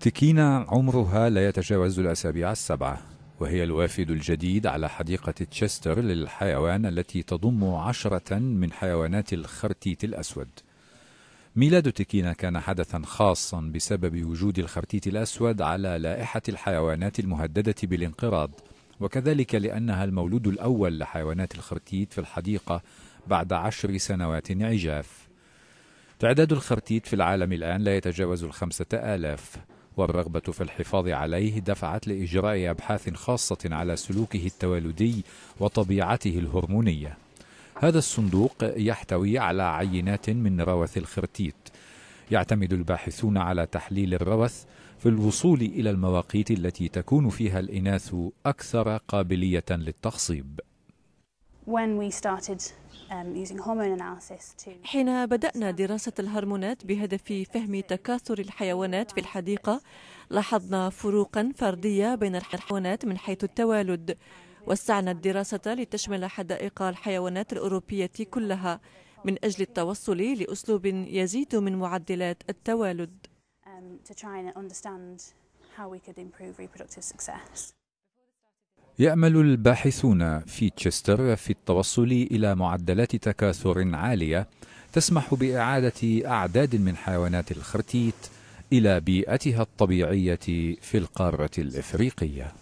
تكينا عمرها لا يتجاوز الأسابيع السبعة وهي الوافد الجديد على حديقة تشستر للحيوان التي تضم عشرة من حيوانات الخرتيت الأسود ميلاد تكينا كان حدثا خاصا بسبب وجود الخرتيت الأسود على لائحة الحيوانات المهددة بالانقراض وكذلك لأنها المولود الأول لحيوانات الخرتيت في الحديقة بعد عشر سنوات عجاف تعداد الخرتيت في العالم الآن لا يتجاوز الخمسة آلاف والرغبة في الحفاظ عليه دفعت لإجراء أبحاث خاصة على سلوكه التوالدي وطبيعته الهرمونية هذا الصندوق يحتوي على عينات من روث الخرتيت يعتمد الباحثون على تحليل الروث في الوصول إلى المواقيت التي تكون فيها الإناث أكثر قابلية للتخصيب Um, حين بدأنا دراسة الهرمونات بهدف فهم تكاثر الحيوانات في الحديقة لاحظنا فروقا فردية بين الحيوانات من حيث التوالد وسعنا الدراسة لتشمل حدائق الحيوانات الأوروبية كلها من أجل التوصل لأسلوب يزيد من معدلات التوالد. Um, يأمل الباحثون في تشستر في التوصل إلى معدلات تكاثر عالية تسمح بإعادة أعداد من حيوانات الخرتيت إلى بيئتها الطبيعية في القارة الإفريقية